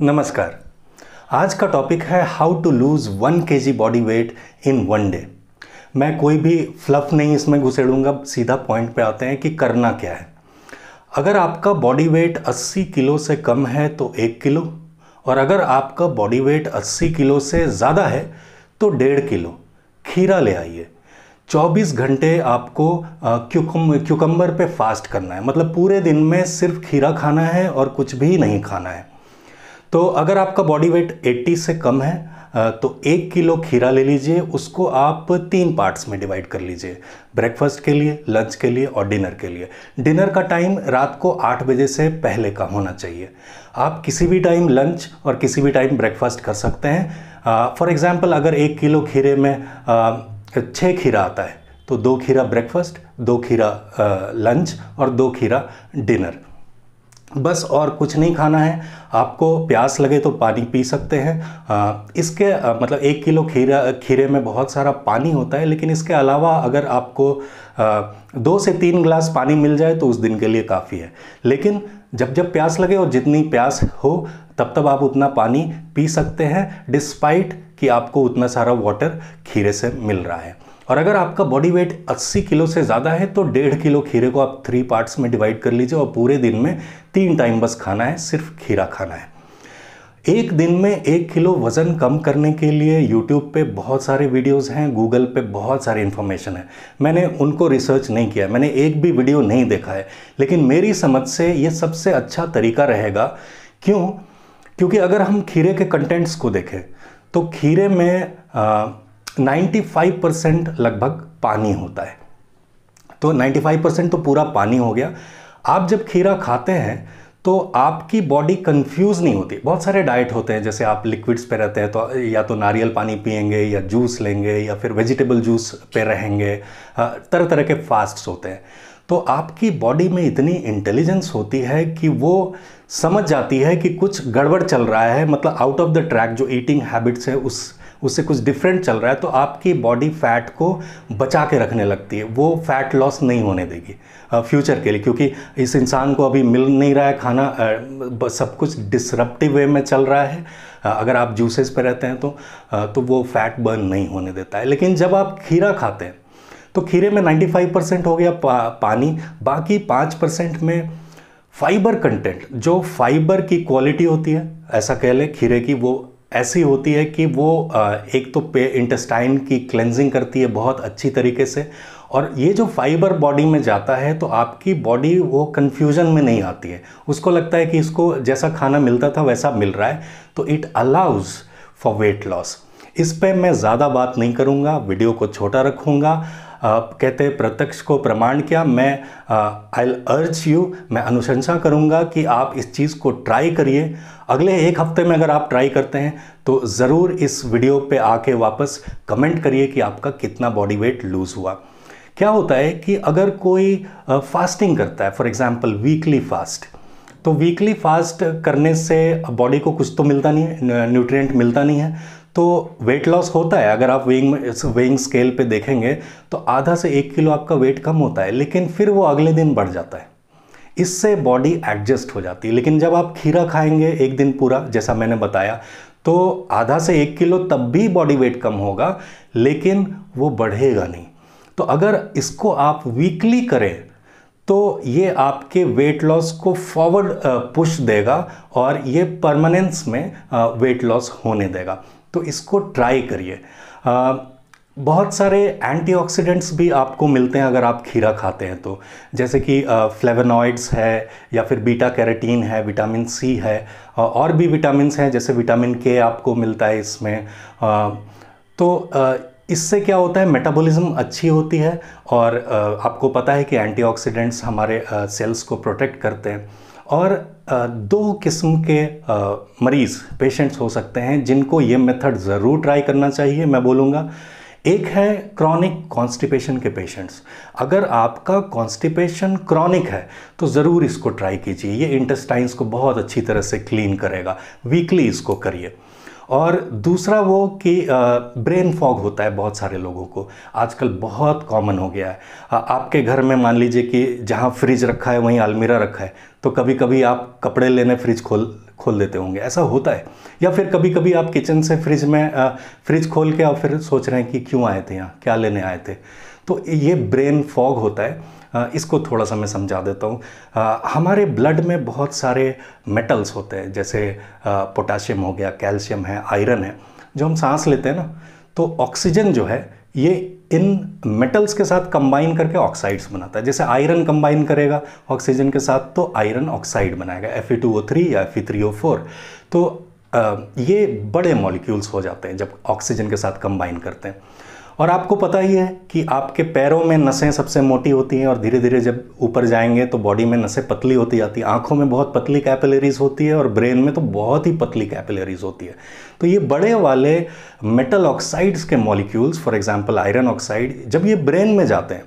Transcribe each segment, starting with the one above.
नमस्कार आज का टॉपिक है how to lose one K G body weight in one day मैं कोई भी फ्लफ नहीं इसमें घुसेड़ूंगा सीधा पॉइंट पे आते हैं कि करना क्या है अगर आपका बॉडी वेट 80 किलो से कम है तो एक किलो और अगर आपका बॉडी वेट 80 किलो से ज़्यादा है तो डेढ़ किलो खीरा ले आइए 24 घंटे आपको क्यूकम क्यूकम्बर पे फास्ट करना है मतलब पूरे दिन में सिर्फ खीरा खाना है और कुछ भी नहीं खाना है तो अगर आपका बॉडी वेट 80 से कम है तो एक किलो खीरा ले लीजिए उसको आप तीन पार्ट्स में डिवाइड कर लीजिए ब्रेकफास्ट के लिए लंच के लिए और डिनर के लिए डिनर का टाइम रात को आठ बजे से पहले का होना चाहिए आप किसी भी टाइम लंच और किसी भी टाइम ब्रेकफास्ट कर सकते हैं फॉर एग्ज़ाम्पल अगर एक किलो खीरे में छः खीरा आता है तो दो खीरा ब्रेकफास्ट दो खीरा लंच और दो खीरा डिनर बस और कुछ नहीं खाना है आपको प्यास लगे तो पानी पी सकते हैं इसके मतलब एक किलो खीरा खीरे में बहुत सारा पानी होता है लेकिन इसके अलावा अगर आपको दो से तीन गिलास पानी मिल जाए तो उस दिन के लिए काफ़ी है लेकिन जब जब प्यास लगे और जितनी प्यास हो तब तब आप उतना पानी पी सकते हैं डिस्पाइट कि आपको उतना सारा वाटर खीरे से मिल रहा है और अगर आपका बॉडी वेट 80 किलो से ज़्यादा है तो डेढ़ किलो खीरे को आप थ्री पार्ट्स में डिवाइड कर लीजिए और पूरे दिन में तीन टाइम बस खाना है सिर्फ खीरा खाना है एक दिन में एक किलो वज़न कम करने के लिए यूट्यूब पे बहुत सारे वीडियोस हैं गूगल पे बहुत सारी इन्फॉर्मेशन है मैंने उनको रिसर्च नहीं किया मैंने एक भी वीडियो नहीं देखा है लेकिन मेरी समझ से ये सबसे अच्छा तरीका रहेगा क्यों क्योंकि अगर हम खीरे के कंटेंट्स को देखें तो खीरे में आ, 95 परसेंट लगभग पानी होता है तो 95 परसेंट तो पूरा पानी हो गया आप जब खीरा खाते हैं तो आपकी बॉडी कंफ्यूज नहीं होती बहुत सारे डाइट होते हैं जैसे आप लिक्विड्स पे रहते हैं तो या तो नारियल पानी पियेंगे या जूस लेंगे या फिर वेजिटेबल जूस पे रहेंगे तरह तरह के फास्ट्स होते हैं तो आपकी बॉडी में इतनी इंटेलिजेंस होती है कि वो समझ जाती है कि कुछ गड़बड़ चल रहा है मतलब आउट ऑफ द ट्रैक जो ईटिंग हैबिट्स है उस उससे कुछ डिफरेंट चल रहा है तो आपकी बॉडी फैट को बचा के रखने लगती है वो फैट लॉस नहीं होने देगी फ्यूचर के लिए क्योंकि इस इंसान को अभी मिल नहीं रहा है खाना सब कुछ डिसरप्टिव वे में चल रहा है अगर आप जूसेस पर रहते हैं तो तो वो फैट बर्न नहीं होने देता है लेकिन जब आप खीरा खाते हैं तो खीरे में 95 परसेंट हो गया पा, पानी बाकी 5 परसेंट में फाइबर कंटेंट जो फाइबर की क्वालिटी होती है ऐसा कह लें खीरे की वो ऐसी होती है कि वो एक तो पे इंटेस्टाइन की क्लेंजिंग करती है बहुत अच्छी तरीके से और ये जो फाइबर बॉडी में जाता है तो आपकी बॉडी वो कन्फ्यूजन में नहीं आती है उसको लगता है कि इसको जैसा खाना मिलता था वैसा मिल रहा है तो it allows for weight loss इस पर मैं ज़्यादा बात नहीं करूँगा वीडियो को छोटा रखूँगा आप कहते हैं प्रत्यक्ष को प्रमाण किया मैं आई अर्ज यू मैं अनुशंसा करूंगा कि आप इस चीज़ को ट्राई करिए अगले एक हफ्ते में अगर आप ट्राई करते हैं तो ज़रूर इस वीडियो पे आके वापस कमेंट करिए कि आपका कितना बॉडी वेट लूज़ हुआ क्या होता है कि अगर कोई फास्टिंग करता है फॉर एग्ज़ाम्पल वीकली फास्ट तो वीकली फास्ट करने से बॉडी को कुछ तो मिलता नहीं है न्यूट्रिएंट मिलता नहीं है तो वेट लॉस होता है अगर आप वेइंग वेइंग स्केल पे देखेंगे तो आधा से एक किलो आपका वेट कम होता है लेकिन फिर वो अगले दिन बढ़ जाता है इससे बॉडी एडजस्ट हो जाती है लेकिन जब आप खीरा खाएंगे एक दिन पूरा जैसा मैंने बताया तो आधा से एक किलो तब भी बॉडी वेट कम होगा लेकिन वो बढ़ेगा नहीं तो अगर इसको आप वीकली करें तो ये आपके वेट लॉस को फॉरवर्ड पुश देगा और ये परमानेंस में वेट लॉस होने देगा तो इसको ट्राई करिए बहुत सारे एंटीऑक्सीडेंट्स भी आपको मिलते हैं अगर आप खीरा खाते हैं तो जैसे कि फ्लेवनॉइड्स है या फिर बीटा कैरेटीन है विटामिन सी है और भी विटामिन हैं जैसे विटामिन के आपको मिलता है इसमें तो इससे क्या होता है मेटाबॉलिज्म अच्छी होती है और आपको पता है कि एंटीऑक्सीडेंट्स हमारे सेल्स को प्रोटेक्ट करते हैं और दो किस्म के मरीज़ पेशेंट्स हो सकते हैं जिनको ये मेथड ज़रूर ट्राई करना चाहिए मैं बोलूँगा एक है क्रॉनिक कॉन्स्टिपेशन के पेशेंट्स अगर आपका कॉन्स्टिपेशन क्रॉनिक है तो ज़रूर इसको ट्राई कीजिए ये इंटेस्टाइंस को बहुत अच्छी तरह से क्लीन करेगा वीकली इसको करिए और दूसरा वो कि ब्रेन फॉग होता है बहुत सारे लोगों को आजकल बहुत कॉमन हो गया है आ, आपके घर में मान लीजिए कि जहाँ फ्रिज रखा है वहीं अलमीरा रखा है तो कभी कभी आप कपड़े लेने फ्रिज खोल खोल देते होंगे ऐसा होता है या फिर कभी कभी आप किचन से फ्रिज में आ, फ्रिज खोल के और फिर सोच रहे हैं कि क्यों आए थे यहाँ क्या लेने आए थे तो ये ब्रेन फॉग होता है इसको थोड़ा सा मैं समझा देता हूँ हमारे ब्लड में बहुत सारे मेटल्स होते हैं जैसे पोटाशियम हो गया कैल्शियम है आयरन है जो हम सांस लेते हैं ना तो ऑक्सीजन जो है ये इन मेटल्स के साथ कंबाइन करके ऑक्साइड्स बनाता है जैसे आयरन कंबाइन करेगा ऑक्सीजन के साथ तो आयरन ऑक्साइड बनाएगा एफ या एफ तो ये बड़े मॉलिक्यूल्स हो जाते हैं जब ऑक्सीजन के साथ कंबाइन करते हैं और आपको पता ही है कि आपके पैरों में नसें सबसे मोटी होती हैं और धीरे धीरे जब ऊपर जाएंगे तो बॉडी में नसें पतली होती जाती हैं आँखों में बहुत पतली कैपिलरीज होती है और ब्रेन में तो बहुत ही पतली कैपिलरीज होती है तो ये बड़े वाले मेटल ऑक्साइड्स के molecules for example iron oxide जब ये ब्रेन में जाते हैं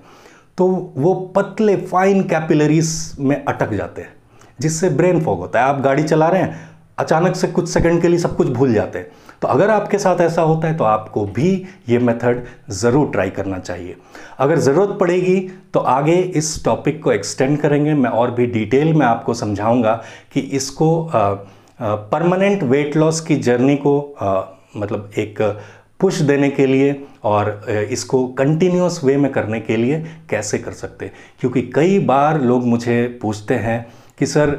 तो वो पतले फाइन कैपिलरीज में अटक जाते हैं जिससे ब्रेन फॉग होता है आप गाड़ी चला रहे हैं अचानक से कुछ सेकंड के लिए सब कुछ भूल जाते हैं तो अगर आपके साथ ऐसा होता है तो आपको भी ये मेथड ज़रूर ट्राई करना चाहिए अगर ज़रूरत पड़ेगी तो आगे इस टॉपिक को एक्सटेंड करेंगे मैं और भी डिटेल में आपको समझाऊंगा कि इसको परमानेंट वेट लॉस की जर्नी को आ, मतलब एक पुश देने के लिए और इसको कंटिन्यूस वे में करने के लिए कैसे कर सकते क्योंकि कई बार लोग मुझे पूछते हैं कि सर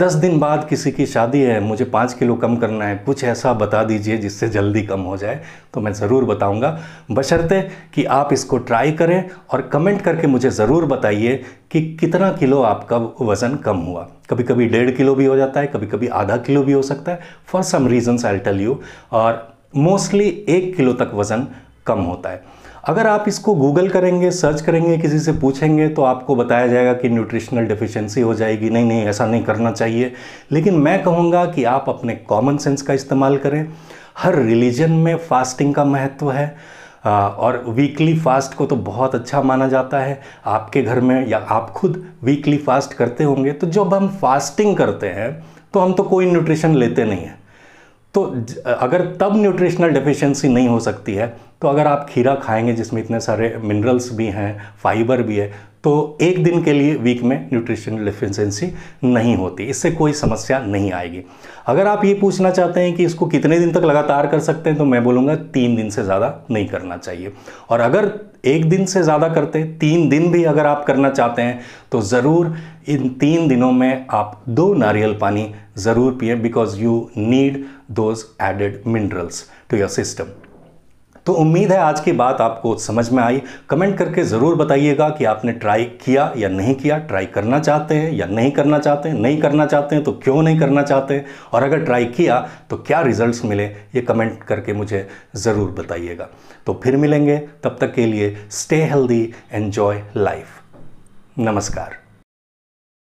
दस दिन बाद किसी की शादी है मुझे पाँच किलो कम करना है कुछ ऐसा बता दीजिए जिससे जल्दी कम हो जाए तो मैं ज़रूर बताऊंगा बशर्ते कि आप इसको ट्राई करें और कमेंट करके मुझे ज़रूर बताइए कि कितना किलो आपका वज़न कम हुआ कभी कभी डेढ़ किलो भी हो जाता है कभी कभी आधा किलो भी हो सकता है for some reasons I tell you और मोस्टली एक किलो तक वज़न कम होता है अगर आप इसको गूगल करेंगे सर्च करेंगे किसी से पूछेंगे तो आपको बताया जाएगा कि न्यूट्रिशनल डिफिशियंसी हो जाएगी नहीं नहीं ऐसा नहीं करना चाहिए लेकिन मैं कहूँगा कि आप अपने कॉमन सेंस का इस्तेमाल करें हर रिलीजन में फास्टिंग का महत्व है और वीकली फास्ट को तो बहुत अच्छा माना जाता है आपके घर में या आप खुद वीकली फास्ट करते होंगे तो जब हम फास्टिंग करते हैं तो हम तो कोई न्यूट्रिशन लेते नहीं हैं तो अगर तब न्यूट्रिशनल डिफिशेंसी नहीं हो सकती है तो अगर आप खीरा खाएंगे जिसमें इतने सारे मिनरल्स भी हैं फाइबर भी है तो एक दिन के लिए वीक में न्यूट्रिशनल डिफिशेंसी नहीं होती इससे कोई समस्या नहीं आएगी अगर आप ये पूछना चाहते हैं कि इसको कितने दिन तक लगातार कर सकते हैं तो मैं बोलूँगा तीन दिन से ज़्यादा नहीं करना चाहिए और अगर एक दिन से ज़्यादा करते तीन दिन भी अगर आप करना चाहते हैं तो ज़रूर इन तीन दिनों में आप दो नारियल पानी ज़रूर पिए because you need those added minerals to your system तो उम्मीद है आज की बात आपको समझ में आई कमेंट करके ज़रूर बताइएगा कि आपने ट्राई किया या नहीं किया ट्राई करना चाहते हैं या नहीं करना चाहते हैं नहीं करना चाहते हैं तो क्यों नहीं करना चाहते और अगर ट्राई किया तो क्या रिजल्ट्स मिले ये कमेंट करके मुझे ज़रूर बताइएगा तो फिर मिलेंगे तब तक के लिए स्टे हेल्दी एन्जॉय लाइफ नमस्कार